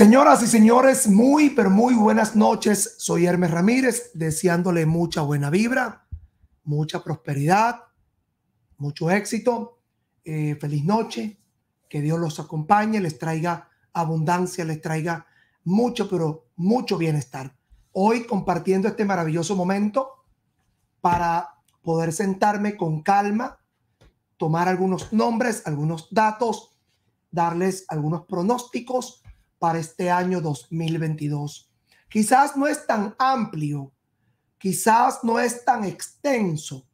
Señoras y señores, muy, pero muy buenas noches. Soy Hermes Ramírez, deseándole mucha buena vibra, mucha prosperidad, mucho éxito. Eh, feliz noche, que Dios los acompañe, les traiga abundancia, les traiga mucho, pero mucho bienestar. Hoy compartiendo este maravilloso momento para poder sentarme con calma, tomar algunos nombres, algunos datos, darles algunos pronósticos para este año 2022. Quizás no es tan amplio, quizás no es tan extenso,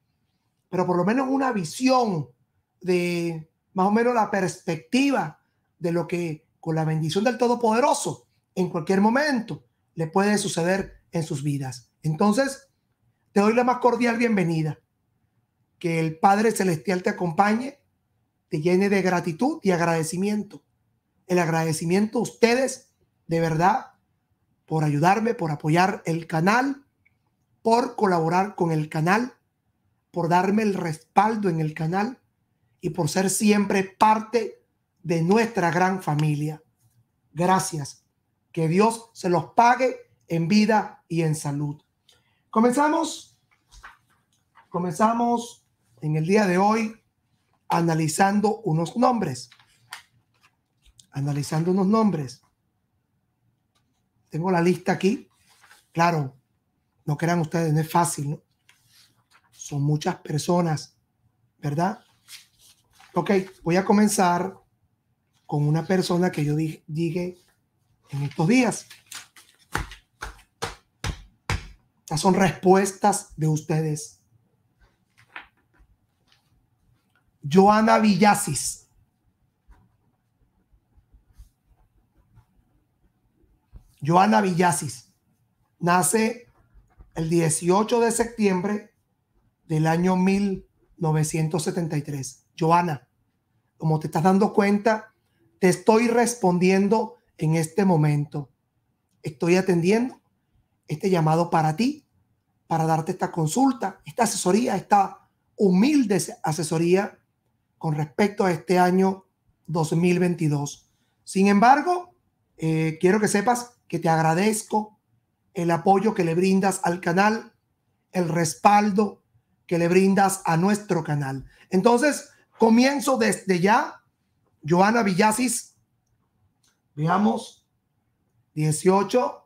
pero por lo menos una visión de más o menos la perspectiva de lo que con la bendición del Todopoderoso en cualquier momento le puede suceder en sus vidas. Entonces, te doy la más cordial bienvenida. Que el Padre Celestial te acompañe, te llene de gratitud y agradecimiento el agradecimiento a ustedes, de verdad, por ayudarme, por apoyar el canal, por colaborar con el canal, por darme el respaldo en el canal y por ser siempre parte de nuestra gran familia. Gracias. Que Dios se los pague en vida y en salud. Comenzamos, comenzamos en el día de hoy analizando unos nombres analizando unos nombres. Tengo la lista aquí. Claro, no crean ustedes, no es fácil, ¿no? Son muchas personas, ¿verdad? Ok, voy a comenzar con una persona que yo dije, en estos días. Estas son respuestas de ustedes. Joana Villasis. Joana Villasis nace el 18 de septiembre del año 1973. Joana, como te estás dando cuenta, te estoy respondiendo en este momento. Estoy atendiendo este llamado para ti, para darte esta consulta, esta asesoría, esta humilde asesoría con respecto a este año 2022. Sin embargo, eh, quiero que sepas que te agradezco el apoyo que le brindas al canal, el respaldo que le brindas a nuestro canal. Entonces, comienzo desde ya. Joana Villasis, veamos, 18,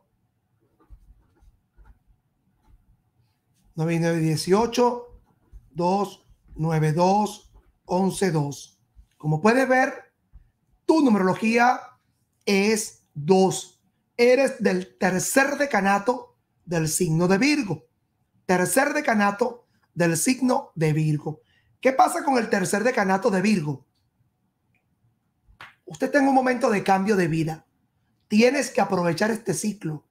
9918 11, 2. Como puedes ver, tu numerología es 2 eres del tercer decanato del signo de Virgo. Tercer decanato del signo de Virgo. ¿Qué pasa con el tercer decanato de Virgo? Usted tiene un momento de cambio de vida. Tienes que aprovechar este ciclo,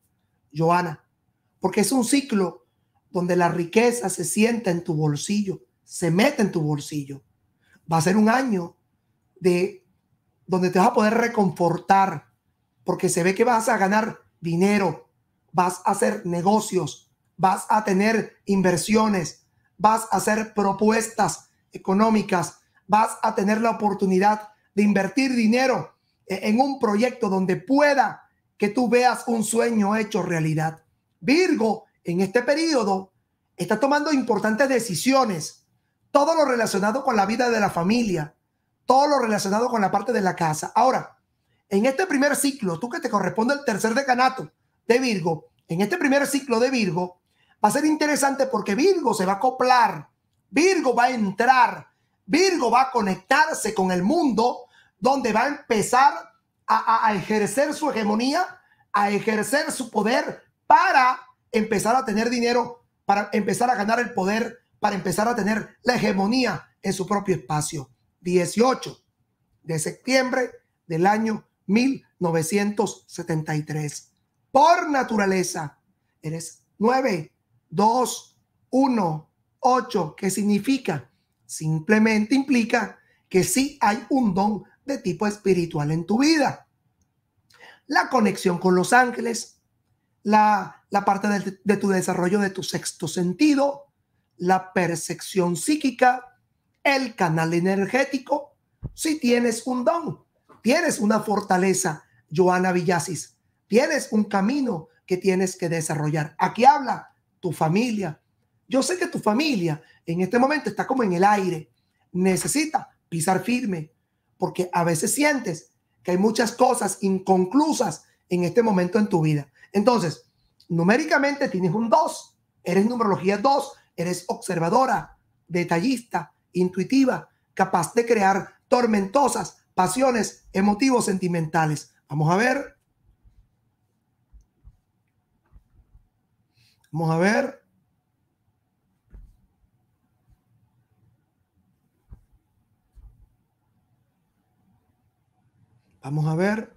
Joana, porque es un ciclo donde la riqueza se sienta en tu bolsillo, se mete en tu bolsillo. Va a ser un año de donde te vas a poder reconfortar, porque se ve que vas a ganar dinero, vas a hacer negocios, vas a tener inversiones, vas a hacer propuestas económicas, vas a tener la oportunidad de invertir dinero e-, en un proyecto donde pueda que tú veas un sueño hecho realidad. Virgo, en este periodo, está tomando importantes decisiones, todo lo relacionado con la vida de la familia, todo lo relacionado con la parte de la casa. Ahora, en este primer ciclo, tú que te corresponde el tercer decanato de Virgo, en este primer ciclo de Virgo, va a ser interesante porque Virgo se va a acoplar, Virgo va a entrar, Virgo va a conectarse con el mundo donde va a empezar a, ejercer su hegemonía, a ejercer su poder para empezar a tener dinero, para empezar a ganar el poder, para empezar a tener la hegemonía en su propio espacio. 18 de septiembre del año 1973. Por naturaleza, eres 9, 2, 1, 8, que significa, simplemente implica que sí hay un don de tipo espiritual en tu vida. La conexión con los ángeles, la, parte de, de tu desarrollo de tu sexto sentido, la percepción psíquica, el canal energético, si tienes un don. Tienes una fortaleza, Joana Villasis. Tienes un camino que tienes que desarrollar. Aquí habla tu familia. Yo sé que tu familia en este momento está como en el aire. Necesita pisar firme porque a veces sientes que hay muchas cosas inconclusas en este momento en tu vida. Entonces, numéricamente tienes un 2, eres numerología 2, eres observadora, detallista, intuitiva, capaz de crear tormentosas pasiones emotivos sentimentales. Vamos a ver. Vamos a ver. Vamos a ver.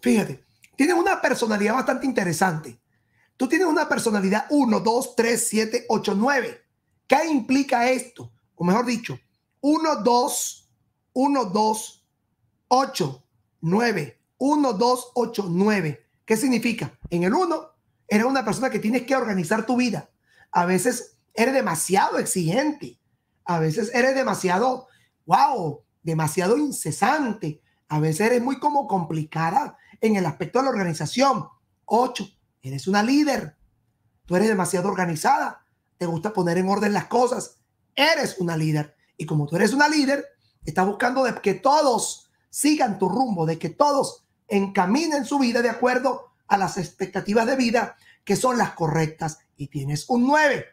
Fíjate, tienes una personalidad bastante interesante. Tú tienes una personalidad 1, 2, 3, 7, 8, 9. ¿Qué implica esto? O mejor dicho, 1, 2, 1, 2, 8, 9. 1, 2, 8, 9. ¿Qué significa? En el 1, eres una persona que tienes que organizar tu vida. A veces eres demasiado exigente. A veces eres demasiado, wow, demasiado incesante. A veces eres muy como complicada en el aspecto de la organización. 8. Eres una líder. Tú eres demasiado organizada. Te gusta poner en orden las cosas. Eres una líder. Y como tú eres una líder, Estás buscando de que todos sigan tu rumbo, de que todos encaminen su vida de acuerdo a las expectativas de vida que son las correctas y tienes un 9.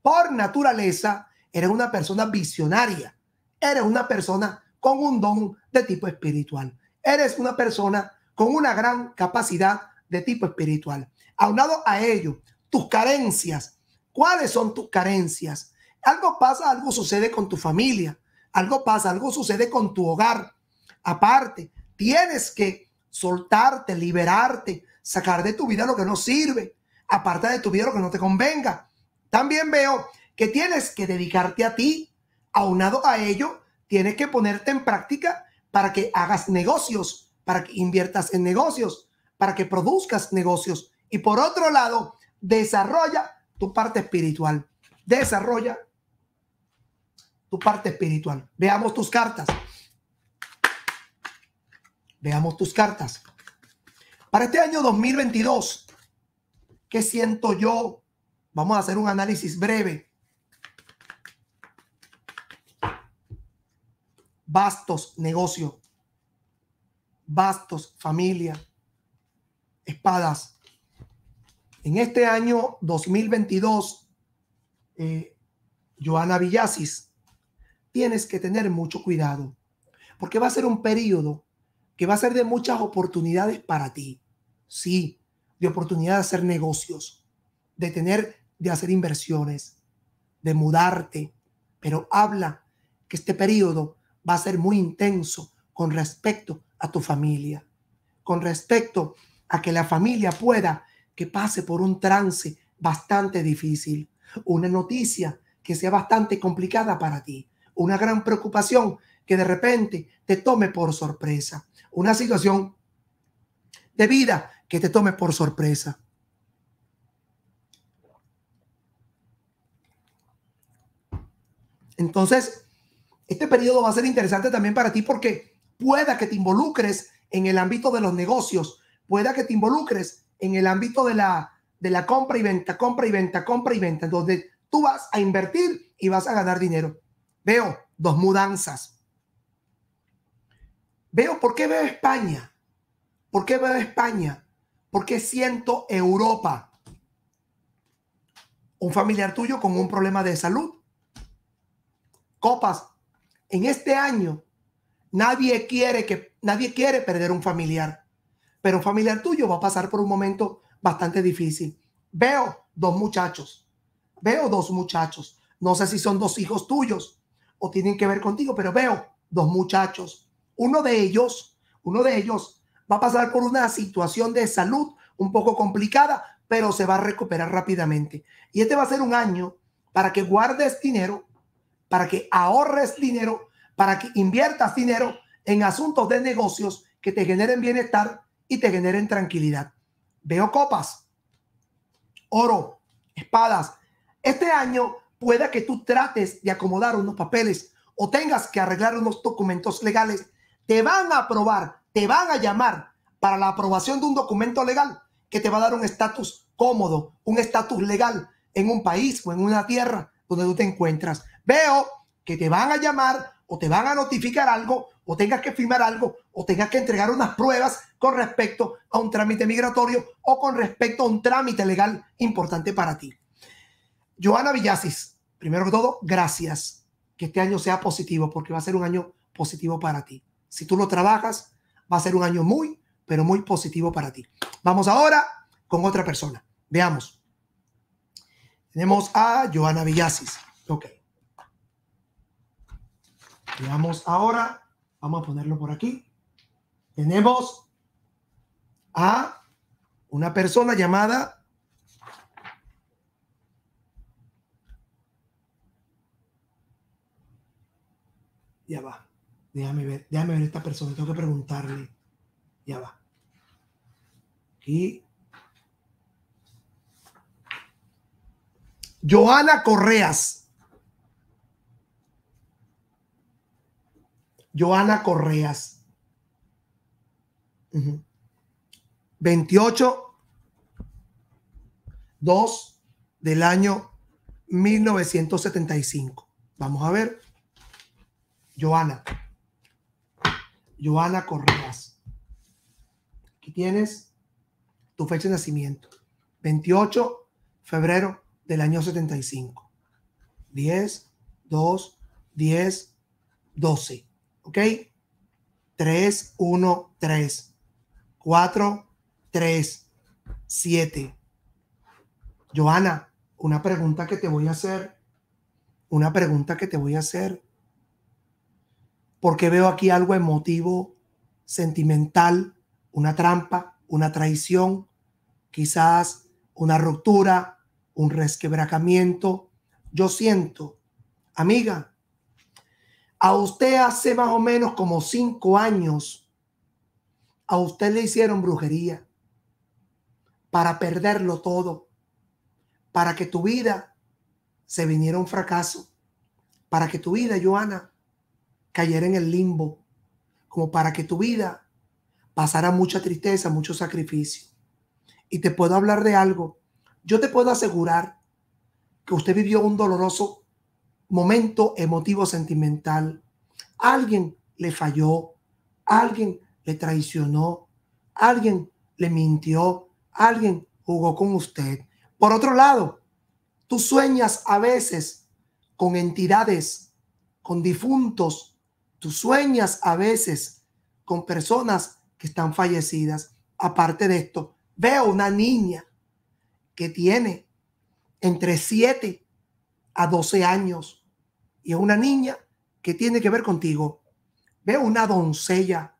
Por naturaleza, eres una persona visionaria, eres una persona con un don de tipo espiritual, eres una persona con una gran capacidad de tipo espiritual. Aunado a ello, tus carencias, ¿cuáles son tus carencias? Algo pasa, algo sucede con tu familia, algo pasa, algo sucede con tu hogar. Aparte, tienes que soltarte, liberarte, sacar de tu vida lo que no sirve, aparte de tu vida lo que no te convenga. También veo que tienes que dedicarte a ti, aunado a ello, tienes que ponerte en práctica para que hagas negocios, para que inviertas en negocios, para que produzcas negocios. Y por otro lado, desarrolla tu parte espiritual, desarrolla tu parte espiritual. Veamos tus cartas. Veamos tus cartas. Para este año 2022, ¿qué siento yo? Vamos a hacer un análisis breve. Bastos, negocio. Bastos, familia. Espadas. En este año 2022, eh, Joana Villasis tienes que tener mucho cuidado, porque va a ser un periodo que va a ser de muchas oportunidades para ti. Sí, de oportunidad de hacer negocios, de tener, de hacer inversiones, de mudarte, pero habla que este periodo va a ser muy intenso con respecto a tu familia, con respecto a que la familia pueda que pase por un trance bastante difícil, una noticia que sea bastante complicada para ti una gran preocupación que de repente te tome por sorpresa, una situación de vida que te tome por sorpresa. Entonces, este periodo va a ser interesante también para ti porque pueda que te involucres en el ámbito de los negocios, pueda que te involucres en el ámbito de la, de la compra y venta, compra y venta, compra y venta, donde tú vas a invertir y vas a ganar dinero. Veo dos mudanzas. Veo, ¿por qué veo España? ¿Por qué veo España? ¿Por qué siento Europa? Un familiar tuyo con un problema de salud. Copas, en este año nadie quiere que nadie quiere perder un familiar, pero un familiar tuyo va a pasar por un momento bastante difícil. Veo dos muchachos. Veo dos muchachos. No sé si son dos hijos tuyos o tienen que ver contigo, pero veo dos muchachos. Uno de ellos, uno de ellos va a pasar por una situación de salud un poco complicada, pero se va a recuperar rápidamente. Y este va a ser un año para que guardes dinero, para que ahorres dinero, para que inviertas dinero en asuntos de negocios que te generen bienestar y te generen tranquilidad. Veo copas, oro, espadas. Este año pueda que tú trates de acomodar unos papeles o tengas que arreglar unos documentos legales, te van a aprobar, te van a llamar para la aprobación de un documento legal que te va a dar un estatus cómodo, un estatus legal en un país o en una tierra donde tú te encuentras. Veo que te van a llamar o te van a notificar algo o tengas que firmar algo o tengas que entregar unas pruebas con respecto a un trámite migratorio o con respecto a un trámite legal importante para ti. Joana Villasis, primero que todo, gracias. Que este año sea positivo porque va a ser un año positivo para ti. Si tú lo trabajas, va a ser un año muy, pero muy positivo para ti. Vamos ahora con otra persona. Veamos. Tenemos a Joana Villasis. Ok. Veamos ahora. Vamos a ponerlo por aquí. Tenemos a una persona llamada ya va, déjame ver, déjame ver esta persona, tengo que preguntarle, ya va. Aquí. Joana Correas. Joana Correas. del 28 2 del año 1975. Vamos a ver. Joana. Joana Correas. Aquí tienes tu fecha de nacimiento. 28 febrero del año 75. 10, 2, 10, 12. ¿Ok? 3, 1, 3. 4, 3, 7. Joana, una pregunta que te voy a hacer. Una pregunta que te voy a hacer porque veo aquí algo emotivo, sentimental, una trampa, una traición, quizás una ruptura, un resquebracamiento. Yo siento, amiga, a usted hace más o menos como cinco años, a usted le hicieron brujería para perderlo todo, para que tu vida se viniera un fracaso, para que tu vida, Joana, cayera en el limbo, como para que tu vida pasara mucha tristeza, mucho sacrificio. Y te puedo hablar de algo. Yo te puedo asegurar que usted vivió un doloroso momento emotivo sentimental. Alguien le falló, alguien le traicionó, alguien le mintió, alguien jugó con usted. Por otro lado, tú sueñas a veces con entidades, con difuntos Tú sueñas a veces con personas que están fallecidas. Aparte de esto, veo una niña que tiene entre 7 a 12 años y es una niña que tiene que ver contigo. Veo una doncella,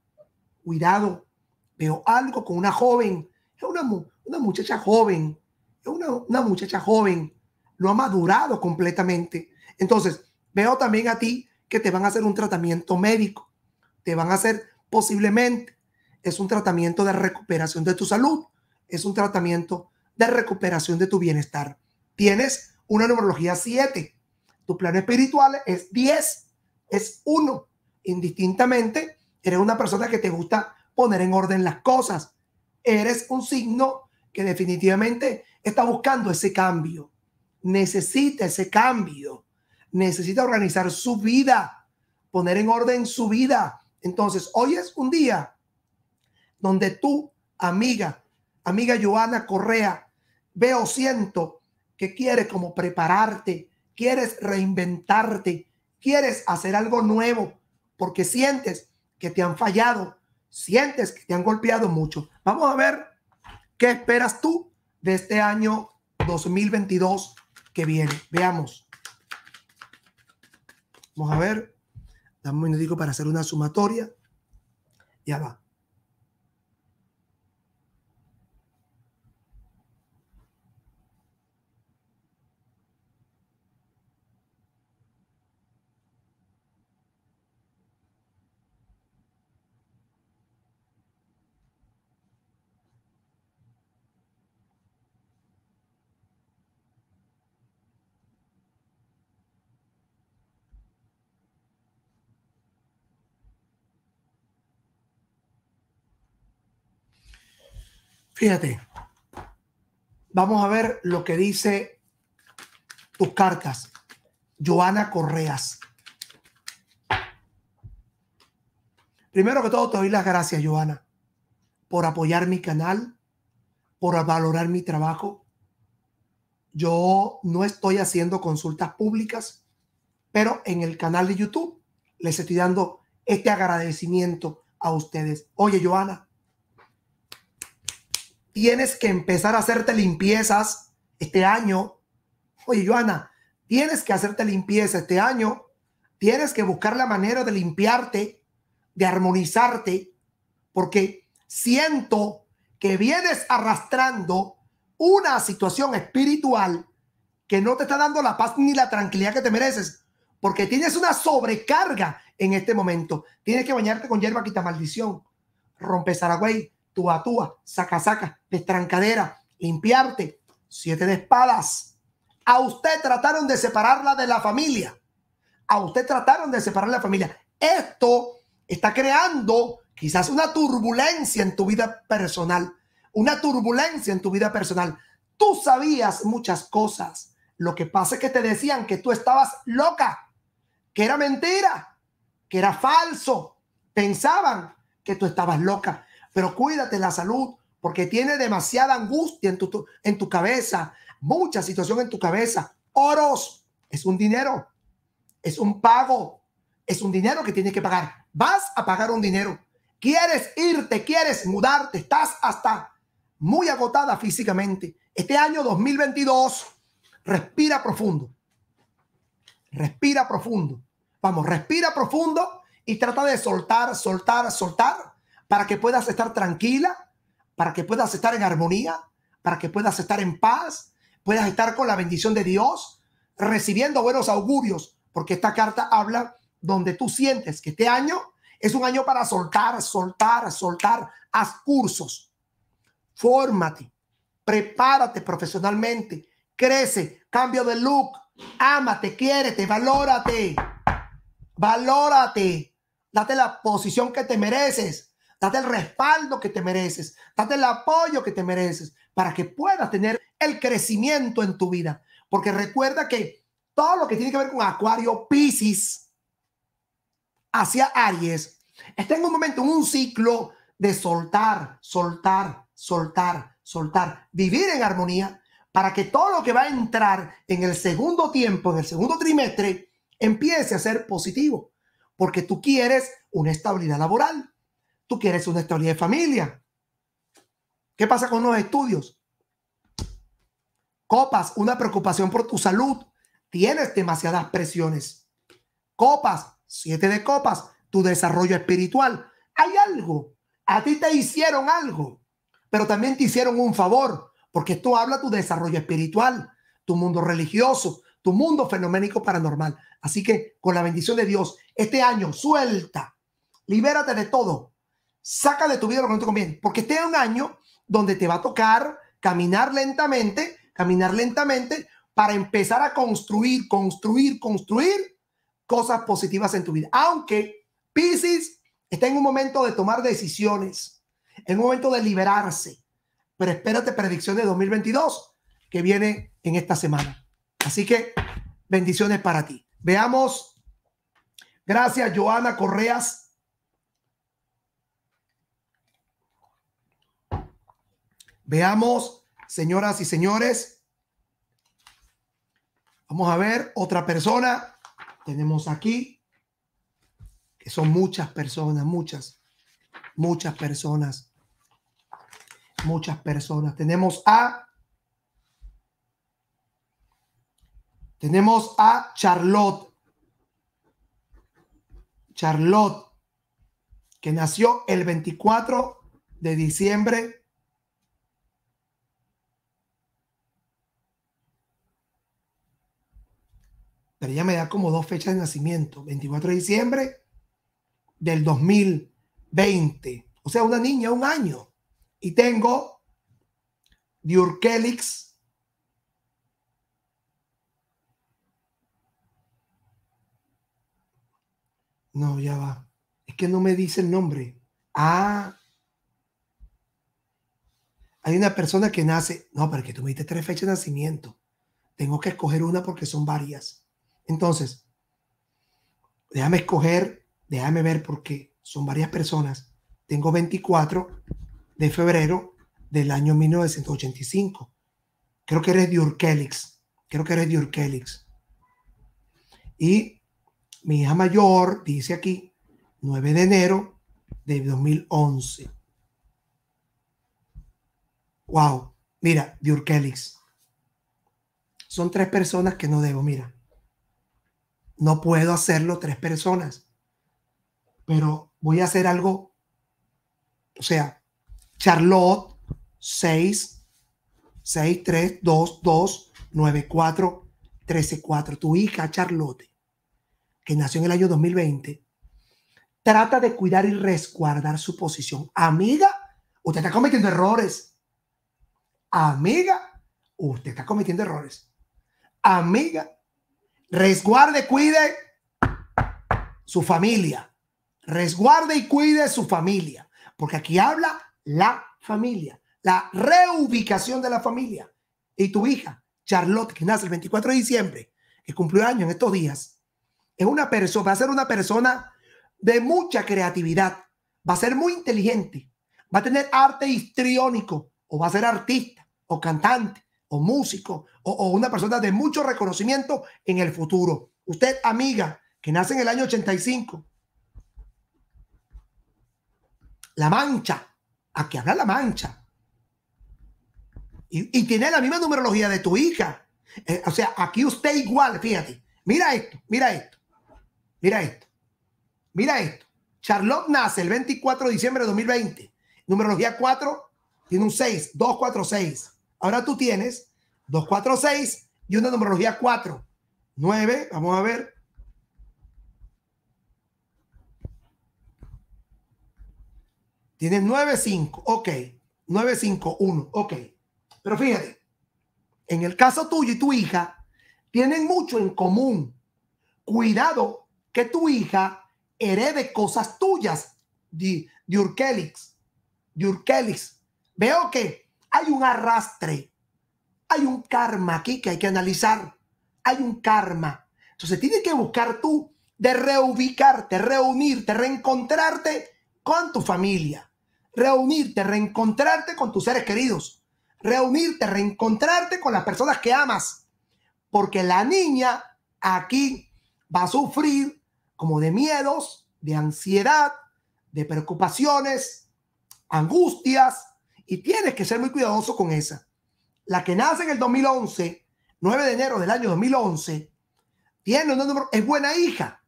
cuidado, veo algo con una joven, es una, muchacha joven, es una, una muchacha joven, no ha madurado completamente. Entonces, veo también a ti que te van a hacer un tratamiento médico. Te van a hacer posiblemente, es un tratamiento de recuperación de tu salud, es un tratamiento de recuperación de tu bienestar. Tienes una numerología 7, tu plan espiritual es 10, es 1. Indistintamente, eres una persona que te gusta poner en orden las cosas. Eres un signo que definitivamente está buscando ese cambio, necesita ese cambio necesita organizar su vida, poner en orden su vida. Entonces, hoy es un día donde tú, amiga, amiga Joana Correa, veo, siento que quieres como prepararte, quieres reinventarte, quieres hacer algo nuevo, porque sientes que te han fallado, sientes que te han golpeado mucho. Vamos a ver qué esperas tú de este año 2022 que viene. Veamos. Vamos a ver. Dame un minutico para hacer una sumatoria. Ya va. Fíjate, vamos a ver lo que dice tus cartas. Joana Correas. Primero que todo, te doy las gracias, Joana, por apoyar mi canal, por valorar mi trabajo. Yo no estoy haciendo consultas públicas, pero en el canal de YouTube les estoy dando este agradecimiento a ustedes. Oye, Joana, tienes que empezar a hacerte limpiezas este año. Oye, Joana, tienes que hacerte limpieza este año. Tienes que buscar la manera de limpiarte, de armonizarte, porque siento que vienes arrastrando una situación espiritual que no te está dando la paz ni la tranquilidad que te mereces, porque tienes una sobrecarga en este momento. Tienes que bañarte con hierba quita maldición, rompe Saragüey, tú a tú, saca, saca, destrancadera, limpiarte, siete de espadas. A usted trataron de separarla de la familia. A usted trataron de separar la familia. Esto está creando quizás una turbulencia en tu vida personal. Una turbulencia en tu vida personal. Tú sabías muchas cosas. Lo que pasa es que te decían que tú estabas loca, que era mentira, que era falso. Pensaban que tú estabas loca pero cuídate la salud porque tiene demasiada angustia en tu, en tu cabeza, mucha situación en tu cabeza. Oros es un dinero, es un pago, es un dinero que tienes que pagar. Vas a pagar un dinero. Quieres irte, quieres mudarte, estás hasta muy agotada físicamente. Este año 2022, respira profundo. Respira profundo. Vamos, respira profundo y trata de soltar, soltar, soltar para que puedas estar tranquila, para que puedas estar en armonía, para que puedas estar en paz, puedas estar con la bendición de Dios, recibiendo buenos augurios, porque esta carta habla donde tú sientes que este año es un año para soltar, soltar, soltar. Haz cursos, fórmate, prepárate profesionalmente, crece, cambio de look, ámate, quiérete, valórate, valórate, date la posición que te mereces date el respaldo que te mereces, date el apoyo que te mereces para que puedas tener el crecimiento en tu vida. Porque recuerda que todo lo que tiene que ver con Acuario Pisces hacia Aries está en un momento, en un ciclo de soltar, soltar, soltar, soltar, vivir en armonía para que todo lo que va a entrar en el segundo tiempo, en el segundo trimestre, empiece a ser positivo. Porque tú quieres una estabilidad laboral, Tú quieres una historia de familia. ¿Qué pasa con los estudios? Copas, una preocupación por tu salud. Tienes demasiadas presiones. Copas, siete de copas, tu desarrollo espiritual. Hay algo. A ti te hicieron algo, pero también te hicieron un favor, porque esto habla tu desarrollo espiritual, tu mundo religioso, tu mundo fenoménico paranormal. Así que con la bendición de Dios, este año suelta, libérate de todo, saca de tu vida lo que no te conviene, porque este es un año donde te va a tocar caminar lentamente, caminar lentamente para empezar a construir, construir, construir cosas positivas en tu vida. Aunque Pisces está en un momento de tomar decisiones, en un momento de liberarse, pero espérate predicción de 2022 que viene en esta semana. Así que bendiciones para ti. Veamos. Gracias, Joana Correas. Veamos, señoras y señores. Vamos a ver otra persona. Tenemos aquí, que son muchas personas, muchas, muchas personas. Muchas personas. Tenemos a... Tenemos a Charlotte. Charlotte, que nació el 24 de diciembre pero ella me da como dos fechas de nacimiento, 24 de diciembre del 2020. O sea, una niña, un año. Y tengo Diurkelix. No, ya va. Es que no me dice el nombre. Ah. Hay una persona que nace. No, pero que tú me diste tres fechas de nacimiento. Tengo que escoger una porque son varias. Entonces, déjame escoger, déjame ver porque son varias personas. Tengo 24 de febrero del año 1985. Creo que eres de Creo que eres de Y mi hija mayor dice aquí 9 de enero de 2011. Wow, mira, de Son tres personas que no debo, mira. No puedo hacerlo tres personas, pero voy a hacer algo, o sea, Charlotte 6, 6, 3, 2, 2, 9, 4, 13, 4. Tu hija Charlotte, que nació en el año 2020, trata de cuidar y resguardar su posición. Amiga, usted está cometiendo errores. Amiga, usted está cometiendo errores. Amiga, resguarde, cuide su familia. Resguarde y cuide su familia. Porque aquí habla la familia, la reubicación de la familia. Y tu hija, Charlotte, que nace el 24 de diciembre, que cumplió año en estos días, es una persona, va a ser una persona de mucha creatividad, va a ser muy inteligente, va a tener arte histriónico, o va a ser artista, o cantante, o músico o, una persona de mucho reconocimiento en el futuro. Usted, amiga, que nace en el año 85, La Mancha, a habla La Mancha, y, tiene la misma numerología de tu hija. Eh, o sea, aquí usted igual, fíjate, mira esto, mira esto, mira esto, mira esto. Charlotte nace el 24 de diciembre de 2020, numerología 4, tiene un 6, 246. Ahora tú tienes 246 y una numerología 4. 9, vamos a ver. Tienes 9, 5, ok. 9, ok. Pero fíjate, en el caso tuyo y tu hija, tienen mucho en común. Cuidado que tu hija herede cosas tuyas, de, de De Veo que hay un arrastre, hay un karma aquí que hay que analizar, hay un karma. Entonces tienes que buscar tú de reubicarte, reunirte, reencontrarte con tu familia, reunirte, reencontrarte con tus seres queridos, reunirte, reencontrarte con las personas que amas, porque la niña aquí va a sufrir como de miedos, de ansiedad, de preocupaciones, angustias, y tienes que ser muy cuidadoso con esa. La que nace en el 2011, 9 de enero del año 2011, tiene un número, es buena hija.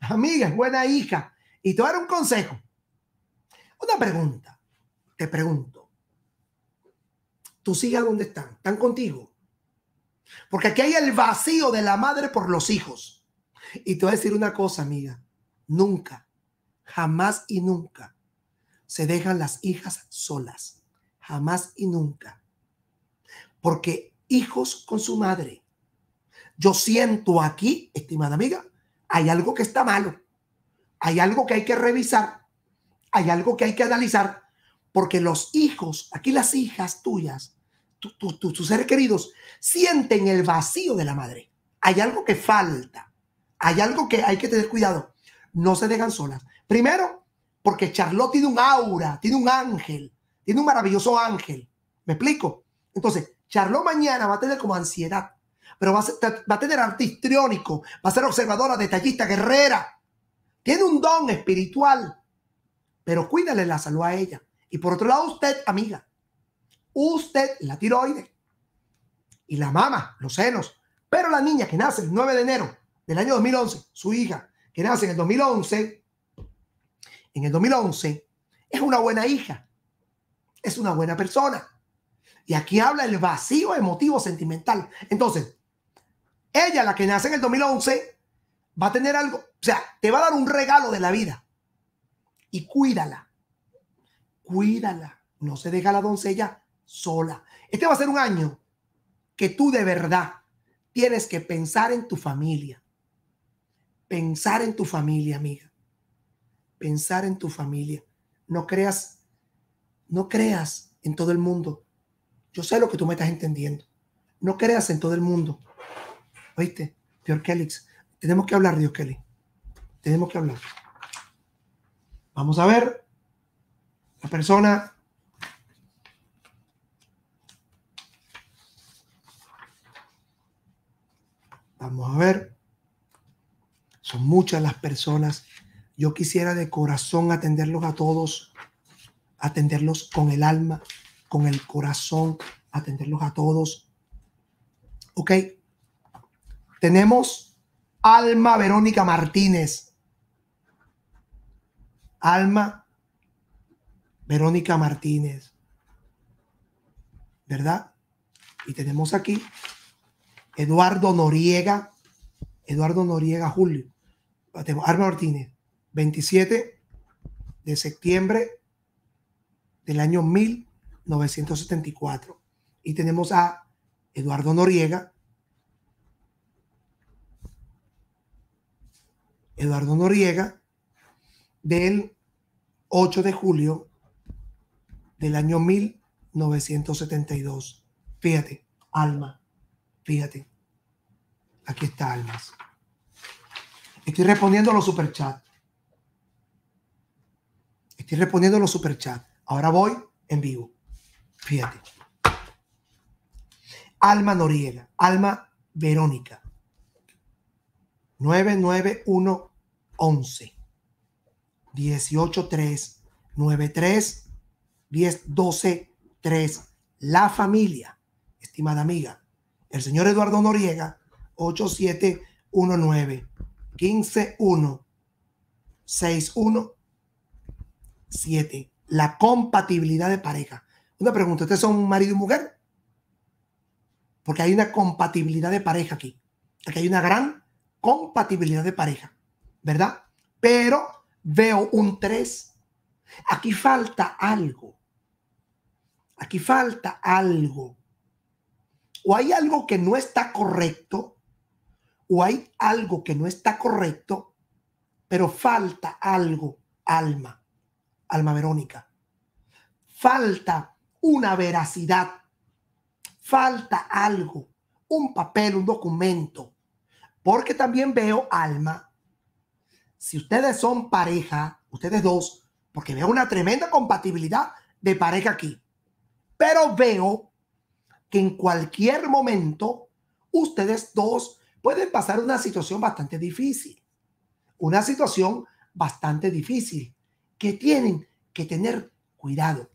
Amiga, es buena hija. Y te voy a dar un consejo. Una pregunta. Te pregunto. Tú sigues donde están. Están contigo. Porque aquí hay el vacío de la madre por los hijos. Y te voy a decir una cosa, amiga. Nunca, jamás y nunca se dejan las hijas solas jamás y nunca. Porque hijos con su madre, yo siento aquí, estimada amiga, hay algo que está malo, hay algo que hay que revisar, hay algo que hay que analizar, porque los hijos, aquí las hijas tuyas, tus seres queridos, sienten el vacío de la madre. Hay algo que falta, hay algo que hay que tener cuidado. No se dejan solas. Primero, porque Charlotte tiene un aura, tiene un ángel, tiene un maravilloso ángel. ¿Me explico? Entonces, Charlot mañana va a tener como ansiedad, pero va a, tener artistriónico. va a ser observadora, detallista, guerrera. Tiene un don espiritual, pero cuídale la salud a ella. Y por otro lado, usted, amiga, usted la tiroide y la mama, los senos. Pero la niña que nace el 9 de enero del año 2011, su hija que nace en el 2011, en el 2011, es una buena hija, es una buena persona. Y aquí habla el vacío emotivo sentimental. Entonces, ella, la que nace en el 2011, va a tener algo, o sea, te va a dar un regalo de la vida. Y cuídala. Cuídala. No se deja la doncella sola. Este va a ser un año que tú de verdad tienes que pensar en tu familia. Pensar en tu familia, amiga. Pensar en tu familia. No creas no creas en todo el mundo. Yo sé lo que tú me estás entendiendo. No creas en todo el mundo. ¿Oíste? Dios Kelix, tenemos que hablar, Dios Kelly. Tenemos que hablar. Vamos a ver. La persona Vamos a ver. Son muchas las personas. Yo quisiera de corazón atenderlos a todos atenderlos con el alma, con el corazón, atenderlos a todos. Ok. Tenemos Alma Verónica Martínez. Alma Verónica Martínez. ¿Verdad? Y tenemos aquí Eduardo Noriega. Eduardo Noriega Julio. Alma Martínez. 27 de septiembre del año 1974. Y tenemos a Eduardo Noriega. Eduardo Noriega, del 8 de julio del año 1972. Fíjate, Alma, fíjate. Aquí está Almas. Estoy respondiendo los superchats. Estoy respondiendo a los superchats. Ahora voy en vivo. Fíjate. Alma Noriega, Alma Verónica. 11 183 93 1012 3 La familia, estimada amiga. El señor Eduardo Noriega 8719 151 61 7 la compatibilidad de pareja. Una pregunta, ¿ustedes son marido y mujer? Porque hay una compatibilidad de pareja aquí. Aquí hay una gran compatibilidad de pareja, ¿verdad? Pero veo un 3. Aquí falta algo. Aquí falta algo. O hay algo que no está correcto, o hay algo que no está correcto, pero falta algo, alma. Alma Verónica. Falta una veracidad, falta algo, un papel, un documento, porque también veo Alma. Si ustedes son pareja, ustedes dos, porque veo una tremenda compatibilidad de pareja aquí, pero veo que en cualquier momento ustedes dos pueden pasar una situación bastante difícil, una situación bastante difícil que tienen que tener cuidado.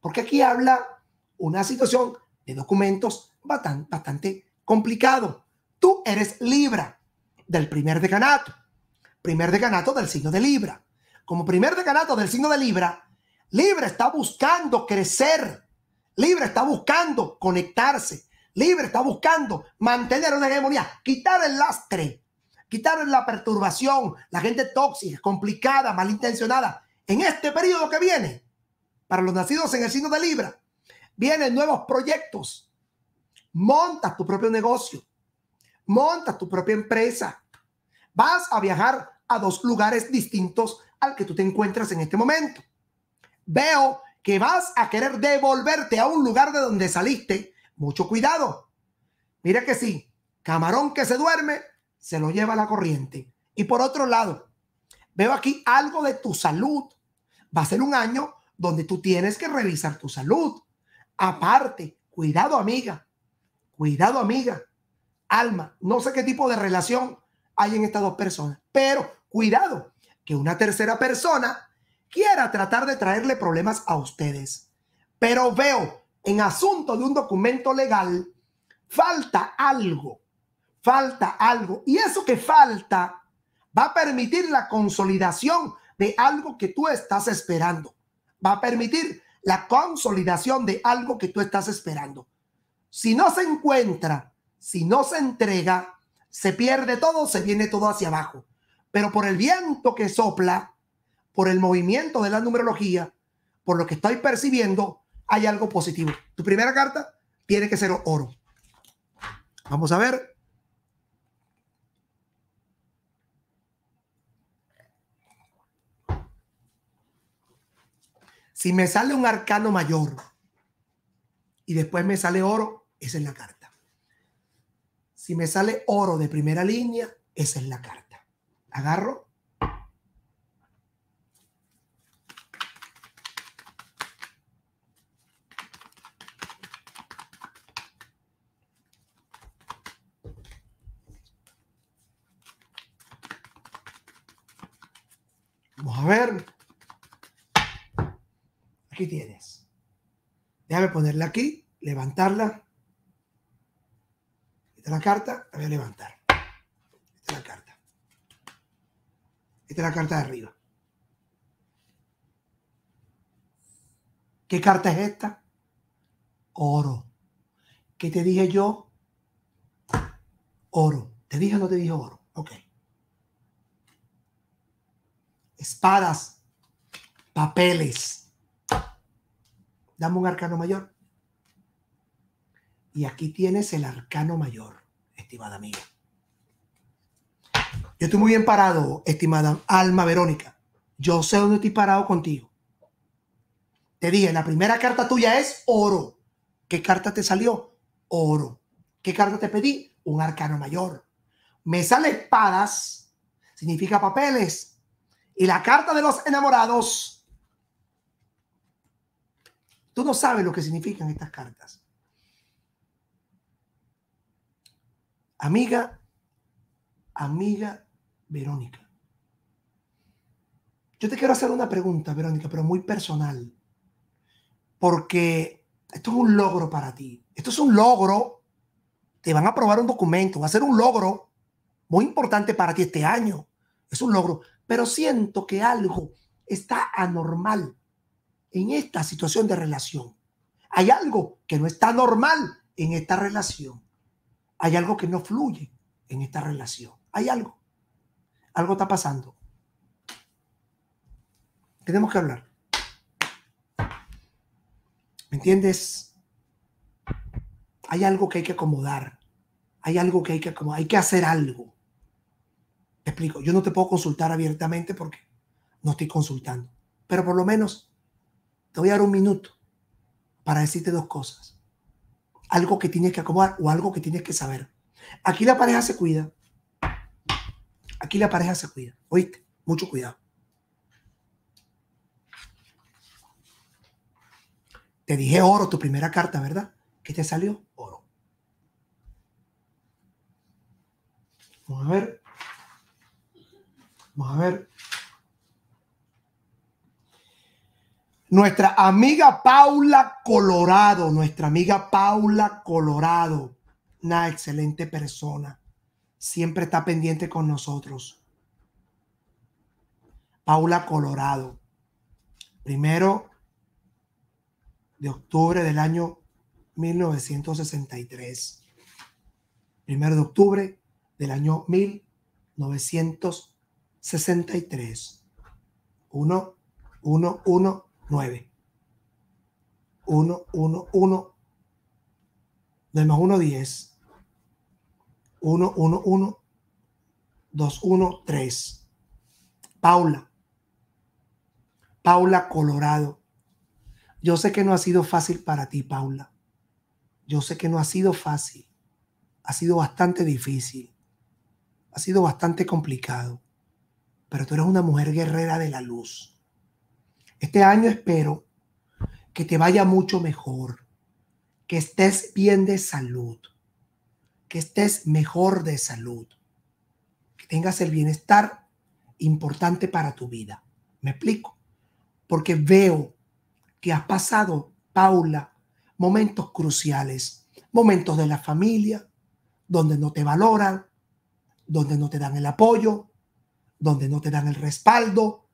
Porque aquí habla una situación de documentos bastante, complicado. Tú eres Libra del primer decanato, primer decanato del signo de Libra. Como primer decanato del signo de Libra, Libra está buscando crecer, Libra está buscando conectarse, Libra está buscando mantener una hegemonía, quitar el lastre quitar la perturbación, la gente tóxica, complicada, malintencionada. En este periodo que viene, para los nacidos en el signo de Libra, vienen nuevos proyectos. Montas tu propio negocio, Monta tu propia empresa. Vas a viajar a dos lugares distintos al que tú te encuentras en este momento. Veo que vas a querer devolverte a un lugar de donde saliste. Mucho cuidado. Mira que sí, camarón que se duerme, se lo lleva la corriente. Y por otro lado, veo aquí algo de tu salud. Va a ser un año donde tú tienes que revisar tu salud. Aparte, cuidado amiga, cuidado amiga, alma, no sé qué tipo de relación hay en estas dos personas, pero cuidado que una tercera persona quiera tratar de traerle problemas a ustedes. Pero veo en asunto de un documento legal, falta algo falta algo. Y eso que falta va a permitir la consolidación de algo que tú estás esperando. Va a permitir la consolidación de algo que tú estás esperando. Si no se encuentra, si no se entrega, se pierde todo, se viene todo hacia abajo. Pero por el viento que sopla, por el movimiento de la numerología, por lo que estoy percibiendo, hay algo positivo. Tu primera carta tiene que ser oro. Vamos a ver. Si me sale un arcano mayor y después me sale oro, esa es la carta. Si me sale oro de primera línea, esa es la carta. Agarro a ponerla aquí, levantarla. Esta es la carta, la voy a levantar. Esta es la carta. Esta es la carta de arriba. ¿Qué carta es esta? Oro. ¿Qué te dije yo? Oro. ¿Te dije o no te dije oro? Ok. Espadas, papeles, dame un arcano mayor. Y aquí tienes el arcano mayor, estimada amiga. Yo estoy muy bien parado, estimada alma Verónica. Yo sé dónde estoy parado contigo. Te dije, la primera carta tuya es oro. ¿Qué carta te salió? Oro. ¿Qué carta te pedí? Un arcano mayor. Me sale espadas, significa papeles. Y la carta de los enamorados Tú no sabes lo que significan estas cartas. Amiga, amiga Verónica. Yo te quiero hacer una pregunta, Verónica, pero muy personal. Porque esto es un logro para ti. Esto es un logro. Te van a aprobar un documento. Va a ser un logro muy importante para ti este año. Es un logro. Pero siento que algo está anormal en esta situación de relación. Hay algo que no está normal en esta relación. Hay algo que no fluye en esta relación. Hay algo. Algo está pasando. Tenemos que hablar. ¿Me entiendes? Hay algo que hay que acomodar. Hay algo que hay que Hay que hacer algo. Te explico. Yo no te puedo consultar abiertamente porque no estoy consultando. Pero por lo menos te voy a dar un minuto para decirte dos cosas. Algo que tienes que acomodar o algo que tienes que saber. Aquí la pareja se cuida. Aquí la pareja se cuida. ¿Oíste? Mucho cuidado. Te dije oro, tu primera carta, ¿verdad? ¿Qué te salió? Oro. Vamos a ver. Vamos a ver. nuestra amiga Paula Colorado, nuestra amiga Paula Colorado, una excelente persona, siempre está pendiente con nosotros. Paula Colorado, primero de octubre del año 1963. Primero de octubre del año 1963. 1, 1, 1, 9. 1, 1, 1. 2 más 1, 10. 1, 1, 1. 2, 1, 3. Paula. Paula Colorado. Yo sé que no ha sido fácil para ti, Paula. Yo sé que no ha sido fácil. Ha sido bastante difícil. Ha sido bastante complicado. Pero tú eres una mujer guerrera de la luz este año espero que te vaya mucho mejor, que estés bien de salud, que estés mejor de salud, que tengas el bienestar importante para tu vida. ¿Me explico? Porque veo que has pasado, Paula, momentos cruciales, momentos de la familia, donde no te valoran, donde no te dan el apoyo, donde no te dan el respaldo,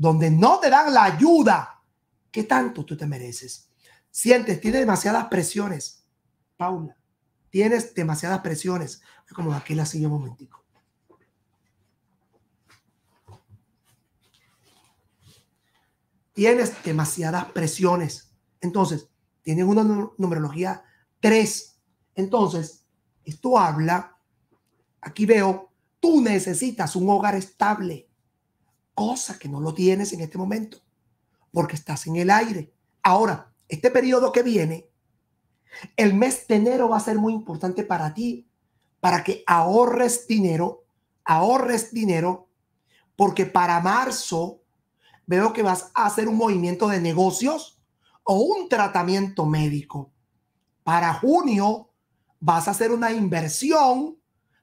donde no te dan la ayuda que tanto tú te mereces. Sientes, tienes demasiadas presiones, Paula. Tienes demasiadas presiones. Como aquí la silla un momentico. Tienes demasiadas presiones. Entonces, tienes una numerología 3. Entonces, esto habla, aquí veo, tú necesitas un hogar estable cosa que no lo tienes en este momento, porque estás en el aire. Ahora, este periodo que viene, el mes de enero va a ser muy importante para ti, para que ahorres dinero, ahorres dinero, porque para marzo veo que vas a hacer un movimiento de negocios o un tratamiento médico. Para junio vas a hacer una inversión,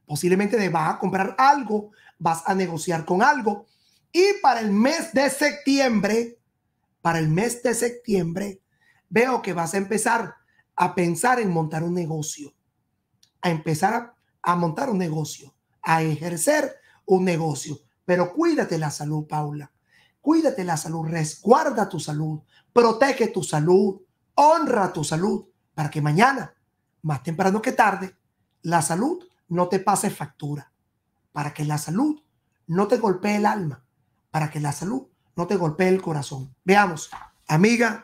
posiblemente vas a comprar algo, vas a negociar con algo y para el mes de septiembre, para el mes de septiembre, veo que vas a empezar a pensar en montar un negocio, a empezar a, montar un negocio, a ejercer un negocio. Pero cuídate la salud, Paula. Cuídate la salud, resguarda tu salud, protege tu salud, honra tu salud, para que mañana, más temprano que tarde, la salud no te pase factura, para que la salud no te golpee el alma, para que la salud no te golpee el corazón. Veamos, amiga,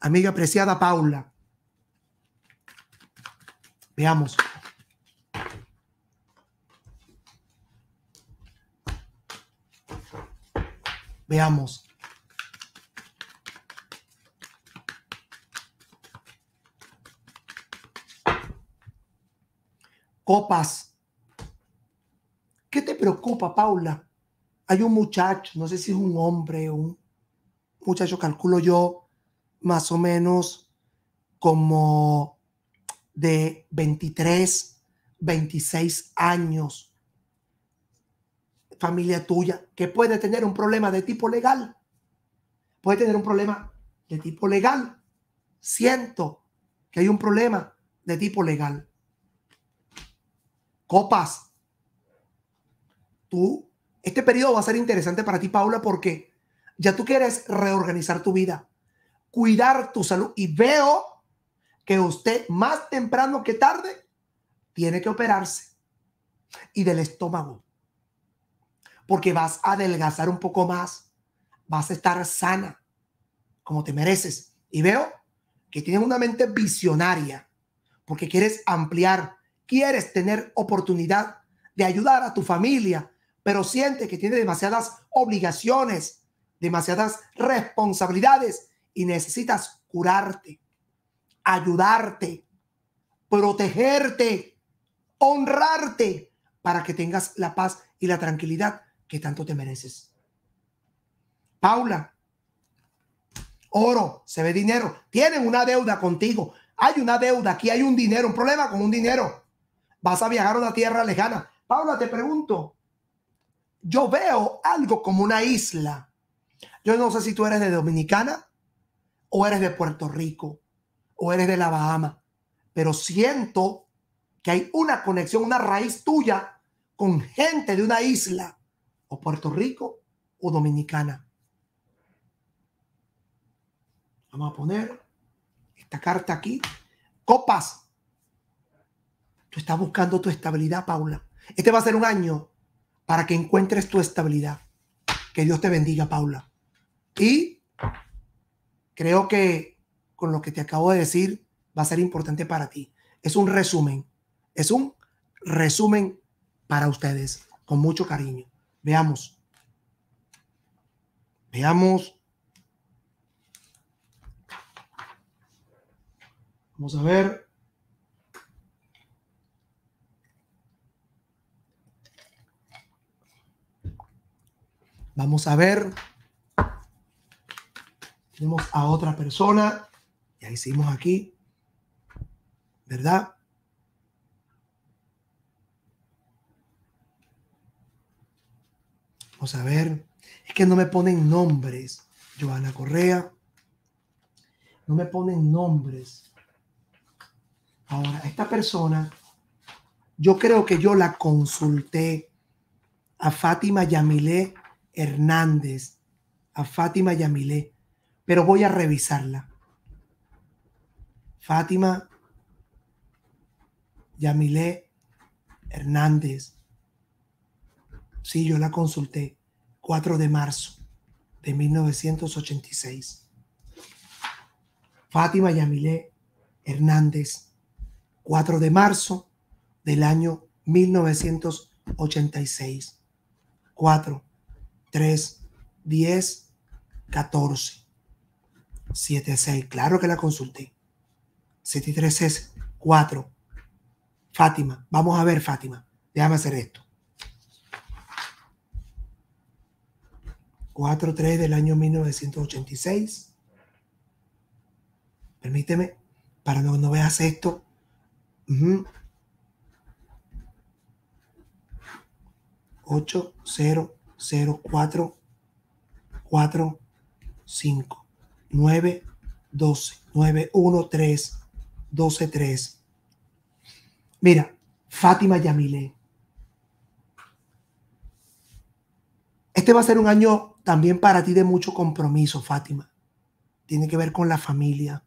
amiga apreciada Paula. Veamos. Veamos. Copas. ¿Qué te preocupa, Paula? hay un muchacho, no sé si es un hombre, o un muchacho, calculo yo, más o menos como de 23, 26 años, familia tuya, que puede tener un problema de tipo legal. Puede tener un problema de tipo legal. Siento que hay un problema de tipo legal. Copas, tú este periodo va a ser interesante para ti, Paula, porque ya tú quieres reorganizar tu vida, cuidar tu salud. Y veo que usted más temprano que tarde tiene que operarse. Y del estómago. Porque vas a adelgazar un poco más. Vas a estar sana, como te mereces. Y veo que tienes una mente visionaria, porque quieres ampliar, quieres tener oportunidad de ayudar a tu familia, pero siente que tiene demasiadas obligaciones, demasiadas responsabilidades y necesitas curarte, ayudarte, protegerte, honrarte para que tengas la paz y la tranquilidad que tanto te mereces. Paula, oro, se ve dinero, tienen una deuda contigo, hay una deuda, aquí hay un dinero, un problema con un dinero. Vas a viajar a una tierra lejana. Paula, te pregunto, yo veo algo como una isla. Yo no sé si tú eres de Dominicana o eres de Puerto Rico o eres de la Bahama, pero siento que hay una conexión, una raíz tuya con gente de una isla o Puerto Rico o Dominicana. Vamos a poner esta carta aquí. Copas. Tú estás buscando tu estabilidad, Paula. Este va a ser un año para que encuentres tu estabilidad. Que Dios te bendiga, Paula. Y creo que con lo que te acabo de decir va a ser importante para ti. Es un resumen, es un resumen para ustedes, con mucho cariño. Veamos. Veamos. Vamos a ver. Vamos a ver. Tenemos a otra persona. Ya hicimos aquí. ¿Verdad? Vamos a ver. Es que no me ponen nombres. Joana Correa. No me ponen nombres. Ahora, esta persona, yo creo que yo la consulté a Fátima Yamilé Hernández, a Fátima Yamilé, pero voy a revisarla. Fátima Yamilé Hernández. Sí, yo la consulté 4 de marzo de 1986. Fátima Yamilé Hernández, 4 de marzo del año 1986. 4. 3, 10, 14, 7, 6. Claro que la consulté. 7 y 3 es 4. Fátima, vamos a ver, Fátima. Déjame hacer esto. 4-3 del año 1986. Permíteme, para no, no veas esto. 8, 0, 0, 4, 4, 5, 9, 12, 9, 1, 3, 12, 3. Mira, Fátima Yamile. Este va a ser un año también para ti de mucho compromiso, Fátima. Tiene que ver con la familia,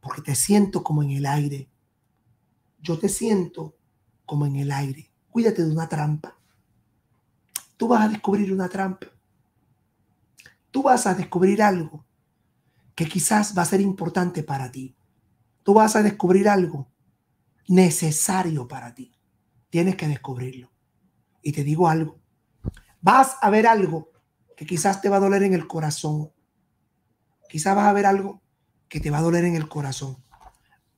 porque te siento como en el aire. Yo te siento como en el aire. Cuídate de una trampa tú vas a descubrir una trampa. Tú vas a descubrir algo que quizás va a ser importante para ti. Tú vas a descubrir algo necesario para ti. Tienes que descubrirlo. Y te digo algo. Vas a ver algo que quizás te va a doler en el corazón. Quizás vas a ver algo que te va a doler en el corazón.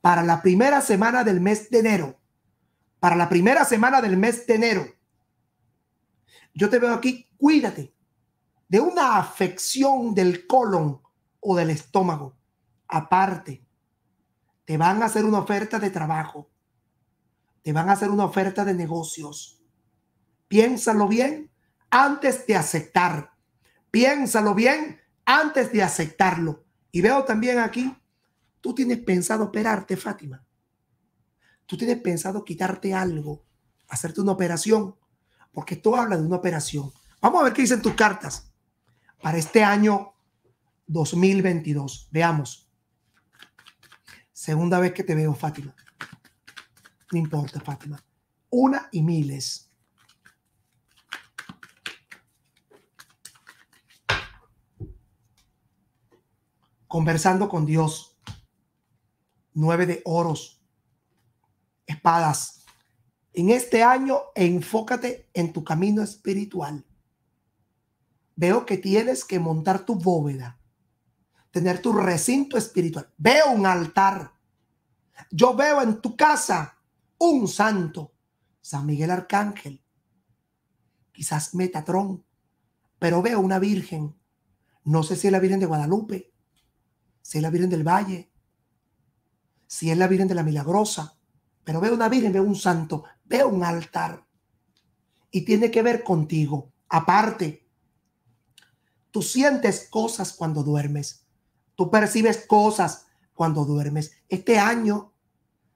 Para la primera semana del mes de enero, para la primera semana del mes de enero, yo te veo aquí, cuídate de una afección del colon o del estómago. Aparte, te van a hacer una oferta de trabajo, te van a hacer una oferta de negocios. Piénsalo bien antes de aceptar. Piénsalo bien antes de aceptarlo. Y veo también aquí, tú tienes pensado operarte, Fátima. Tú tienes pensado quitarte algo, hacerte una operación porque esto habla de una operación. Vamos a ver qué dicen tus cartas para este año 2022. Veamos. Segunda vez que te veo, Fátima. No importa, Fátima. Una y miles. Conversando con Dios. Nueve de oros. Espadas. En este año enfócate en tu camino espiritual. Veo que tienes que montar tu bóveda, tener tu recinto espiritual. Veo un altar. Yo veo en tu casa un santo, San Miguel Arcángel, quizás Metatrón, pero veo una virgen. No sé si es la Virgen de Guadalupe, si es la Virgen del Valle, si es la Virgen de la Milagrosa pero veo una virgen, veo un santo, veo un altar. Y tiene que ver contigo. Aparte, tú sientes cosas cuando duermes. Tú percibes cosas cuando duermes. Este año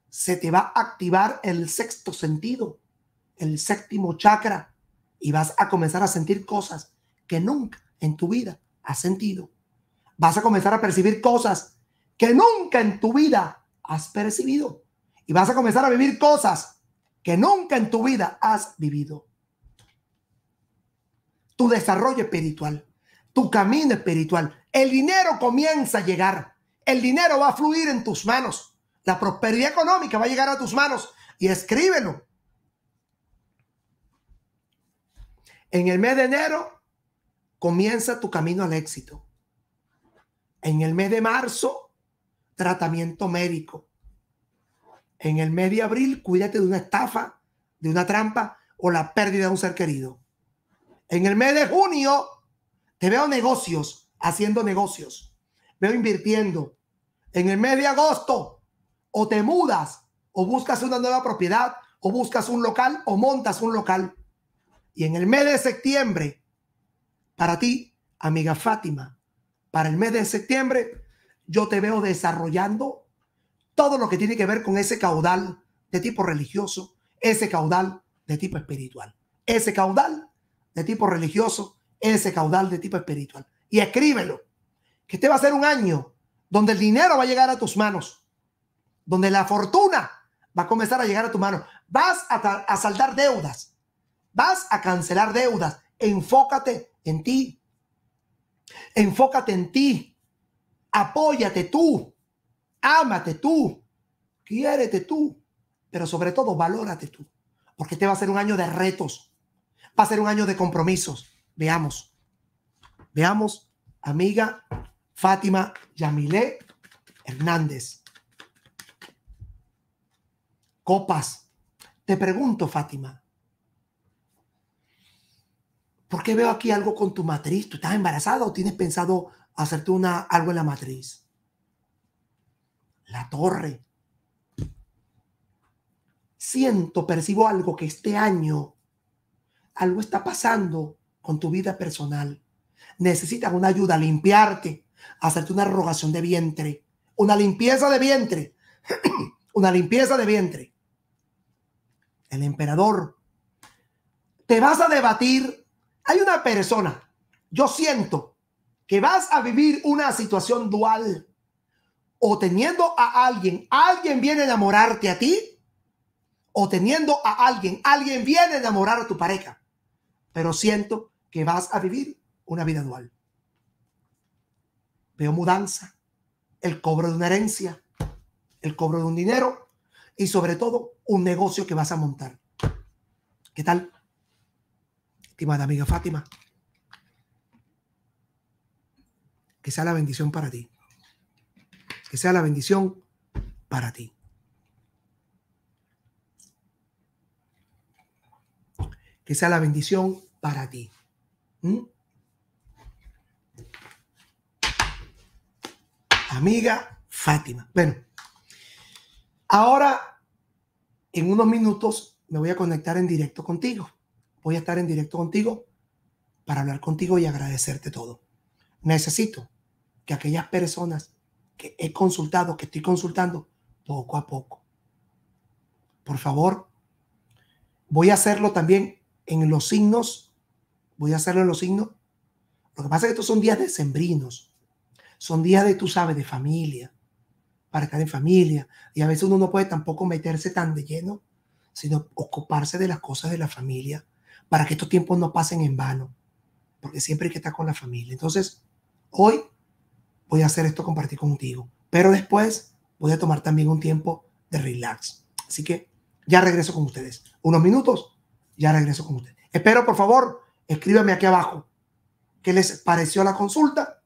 se te va a activar el sexto sentido, el séptimo chakra, y vas a comenzar a sentir cosas que nunca en tu vida has sentido. Vas a comenzar a percibir cosas que nunca en tu vida has percibido. Y vas a comenzar a vivir cosas que nunca en tu vida has vivido. Tu desarrollo espiritual, tu camino espiritual. El dinero comienza a llegar. El dinero va a fluir en tus manos. La prosperidad económica va a llegar a tus manos. Y escríbelo. En el mes de enero comienza tu camino al éxito. En el mes de marzo, tratamiento médico en el mes de abril, cuídate de una estafa, de una trampa o la pérdida de un ser querido. En el mes de junio, te veo negocios, haciendo negocios, veo invirtiendo. En el mes de agosto, o te mudas, o buscas una nueva propiedad, o buscas un local, o montas un local. Y en el mes de septiembre, para ti, amiga Fátima, para el mes de septiembre, yo te veo desarrollando todo lo que tiene que ver con ese caudal de tipo religioso, ese caudal de tipo espiritual, ese caudal de tipo religioso, ese caudal de tipo espiritual. Y escríbelo, que este va a ser un año donde el dinero va a llegar a tus manos, donde la fortuna va a comenzar a llegar a tus manos. Vas a, a saldar deudas, vas a cancelar deudas. Enfócate en ti, enfócate en ti, apóyate tú, Ámate tú, quiérete tú, pero sobre todo valórate tú, porque este va a ser un año de retos, va a ser un año de compromisos. Veamos, veamos, amiga Fátima Yamilé Hernández. Copas. Te pregunto, Fátima, ¿por qué veo aquí algo con tu matriz? ¿Tú estás embarazada o tienes pensado hacerte una, algo en la matriz? la torre. Siento, percibo algo que este año algo está pasando con tu vida personal. Necesitas una ayuda a limpiarte, hacerte una rogación de vientre, una limpieza de vientre, una limpieza de vientre. El emperador, te vas a debatir. Hay una persona, yo siento que vas a vivir una situación dual o teniendo a alguien, alguien viene a enamorarte a ti, o teniendo a alguien, alguien viene a enamorar a tu pareja. Pero siento que vas a vivir una vida dual. Veo mudanza, el cobro de una herencia, el cobro de un dinero y sobre todo un negocio que vas a montar. ¿Qué tal? Estimada amiga Fátima, que sea la bendición para ti que sea la bendición para ti. Que sea la bendición para ti. ¿Mm? Amiga Fátima. Bueno, ahora en unos minutos me voy a conectar en directo contigo. Voy a estar en directo contigo para hablar contigo y agradecerte todo. Necesito que aquellas personas que he consultado, que estoy consultando poco a poco. Por favor, voy a hacerlo también en los signos. Voy a hacerlo en los signos. Lo que pasa es que estos son días de sembrinos. Son días de, tú sabes, de familia. Para estar en familia. Y a veces uno no puede tampoco meterse tan de lleno, sino ocuparse de las cosas de la familia para que estos tiempos no pasen en vano. Porque siempre hay que estar con la familia. Entonces, hoy voy a hacer esto, compartir contigo. Pero después voy a tomar también un tiempo de relax. Así que ya regreso con ustedes. Unos minutos, ya regreso con ustedes. Espero, por favor, escríbame aquí abajo qué les pareció la consulta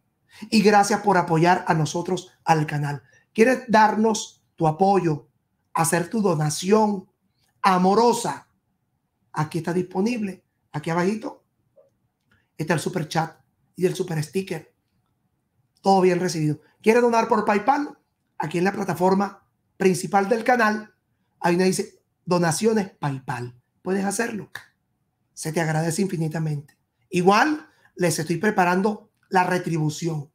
y gracias por apoyar a nosotros al canal. ¿Quieres darnos tu apoyo, hacer tu donación amorosa? Aquí está disponible, aquí abajito. Está el super chat y el super sticker todo bien recibido. ¿Quieres donar por PayPal? Aquí en la plataforma principal del canal, ahí me dice donaciones PayPal. Puedes hacerlo. Se te agradece infinitamente. Igual les estoy preparando la retribución.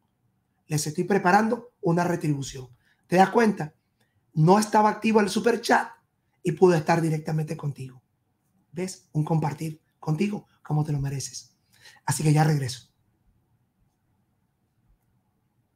Les estoy preparando una retribución. ¿Te das cuenta? No estaba activo el super chat y pude estar directamente contigo. ¿Ves? Un compartir contigo como te lo mereces. Así que ya regreso.